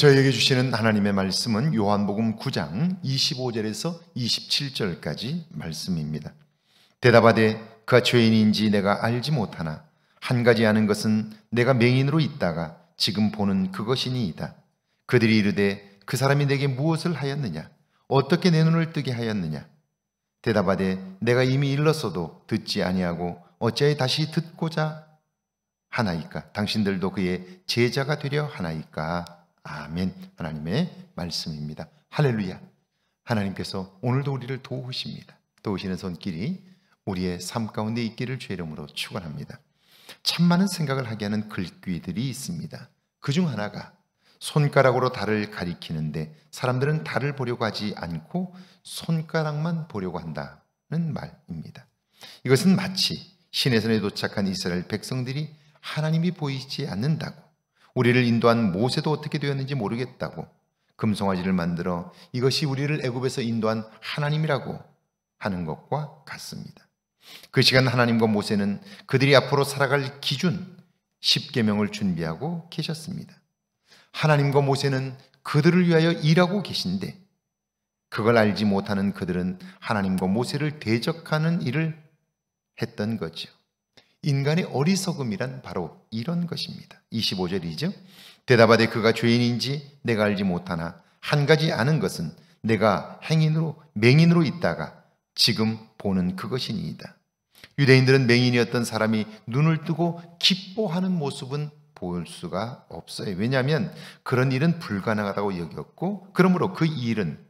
저희에게 주시는 하나님의 말씀은 요한복음 9장 25절에서 27절까지 말씀입니다. 대답하되 그가 죄인인지 내가 알지 못하나 한 가지 아는 것은 내가 맹인으로 있다가 지금 보는 그것이니이다. 그들이 이르되 그 사람이 내게 무엇을 하였느냐 어떻게 내 눈을 뜨게 하였느냐 대답하되 내가 이미 일렀어도 듣지 아니하고 어찌하여 다시 듣고자 하나이까 당신들도 그의 제자가 되려 하나이까 아멘. 하나님의 말씀입니다. 할렐루야. 하나님께서 오늘도 우리를 도우십니다. 도우시는 손길이 우리의 삶 가운데 있기를 죄 이름으로 축원합니다. 참 많은 생각을 하게 하는 글귀들이 있습니다. 그 중 하나가 손가락으로 달을 가리키는데 사람들은 달을 보려고 하지 않고 손가락만 보려고 한다는 말입니다. 이것은 마치 시내산에 도착한 이스라엘 백성들이 하나님이 보이지 않는다고 우리를 인도한 모세도 어떻게 되었는지 모르겠다고 금송아지를 만들어 이것이 우리를 애굽에서 인도한 하나님이라고 하는 것과 같습니다. 그 시간 하나님과 모세는 그들이 앞으로 살아갈 기준 10계명을 준비하고 계셨습니다. 하나님과 모세는 그들을 위하여 일하고 계신데 그걸 알지 못하는 그들은 하나님과 모세를 대적하는 일을 했던 거죠. 인간의 어리석음이란 바로 이런 것입니다. 25절이죠. 대답하되 그가 죄인인지 내가 알지 못하나 한 가지 아는 것은 내가 행인으로 맹인으로 있다가 지금 보는 그것이니이다. 유대인들은 맹인이었던 사람이 눈을 뜨고 기뻐하는 모습은 볼 수가 없어요. 왜냐하면 그런 일은 불가능하다고 여겼고 그러므로 그 일은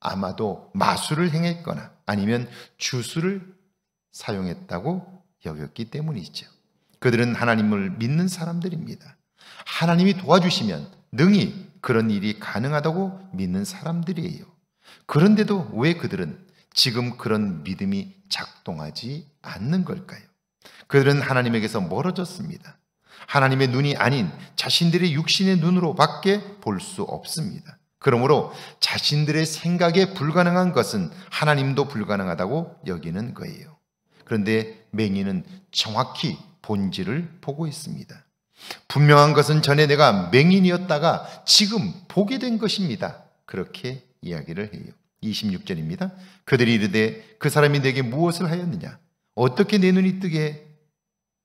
아마도 마술을 행했거나 아니면 주술을 사용했다고 여겼기 때문이죠. 그들은 하나님을 믿는 사람들입니다. 하나님이 도와주시면 능히 그런 일이 가능하다고 믿는 사람들이에요. 그런데도 왜 그들은 지금 그런 믿음이 작동하지 않는 걸까요? 그들은 하나님에게서 멀어졌습니다. 하나님의 눈이 아닌 자신들의 육신의 눈으로밖에 볼 수 없습니다. 그러므로 자신들의 생각에 불가능한 것은 하나님도 불가능하다고 여기는 거예요. 그런데 맹인은 정확히 본질을 보고 있습니다. 분명한 것은 전에 내가 맹인이었다가 지금 보게 된 것입니다. 그렇게 이야기를 해요. 26절입니다. 그들이 이르되 그 사람이 내게 무엇을 하였느냐? 어떻게 내 눈이 뜨게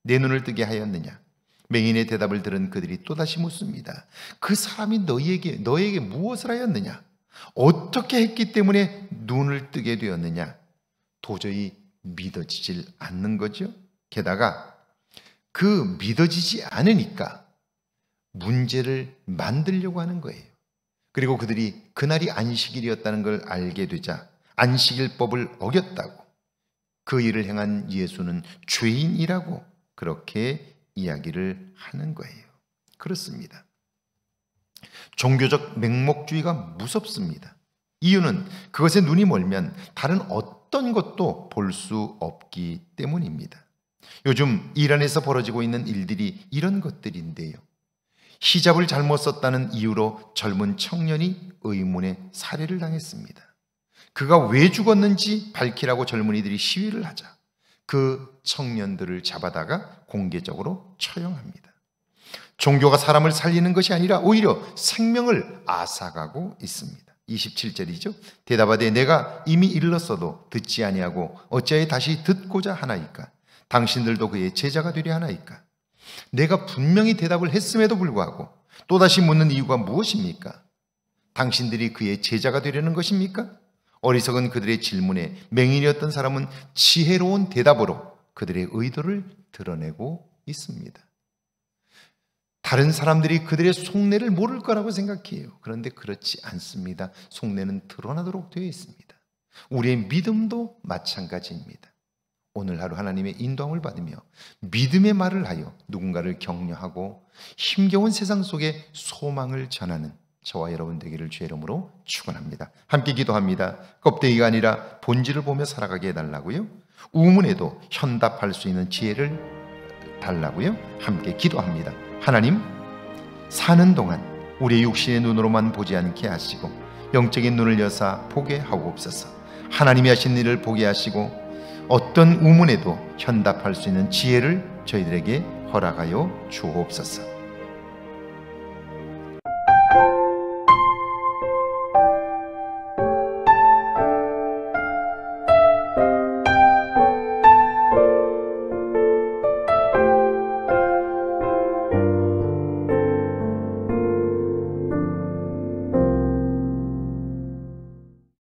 내 눈을 뜨게 하였느냐? 맹인의 대답을 들은 그들이 또다시 묻습니다. 그 사람이 너에게 너에게 무엇을 하였느냐? 어떻게 했기 때문에 눈을 뜨게 되었느냐? 도저히 믿어지질 않는 거죠. 게다가 그 믿어지지 않으니까 문제를 만들려고 하는 거예요. 그리고 그들이 그날이 안식일이었다는 걸 알게 되자 안식일법을 어겼다고 그 일을 행한 예수는 죄인이라고 그렇게 이야기를 하는 거예요. 그렇습니다. 종교적 맹목주의가 무섭습니다. 이유는 그것에 눈이 멀면 다른 어떤 어떤 것도 볼 수 없기 때문입니다. 요즘 이란에서 벌어지고 있는 일들이 이런 것들인데요. 히잡을 잘못 썼다는 이유로 젊은 청년이 의문의 살해를 당했습니다. 그가 왜 죽었는지 밝히라고 젊은이들이 시위를 하자 그 청년들을 잡아다가 공개적으로 처형합니다. 종교가 사람을 살리는 것이 아니라 오히려 생명을 앗아가고 있습니다. 27절이죠. 대답하되 내가 이미 일렀어도 듣지 아니하고 어찌하여 다시 듣고자 하나이까? 당신들도 그의 제자가 되려 하나이까? 내가 분명히 대답을 했음에도 불구하고 또다시 묻는 이유가 무엇입니까? 당신들이 그의 제자가 되려는 것입니까? 어리석은 그들의 질문에 맹인이었던 사람은 지혜로운 대답으로 그들의 의도를 드러내고 있습니다. 다른 사람들이 그들의 속내를 모를 거라고 생각해요. 그런데 그렇지 않습니다. 속내는 드러나도록 되어 있습니다. 우리의 믿음도 마찬가지입니다. 오늘 하루 하나님의 인도함을 받으며 믿음의 말을 하여 누군가를 격려하고 힘겨운 세상 속에 소망을 전하는 저와 여러분 되기를 주의 이름으로 축원합니다. 함께 기도합니다. 껍데기가 아니라 본질을 보며 살아가게 해달라고요. 우문에도 현답할 수 있는 지혜를 달라고요. 함께 기도합니다. 하나님, 사는 동안 우리 육신의 눈으로만 보지 않게 하시고 영적인 눈을 여사 보게 하옵소서. 하나님이 하신 일을 보게 하시고 어떤 우문에도 현답할 수 있는 지혜를 저희들에게 허락하여 주옵소서.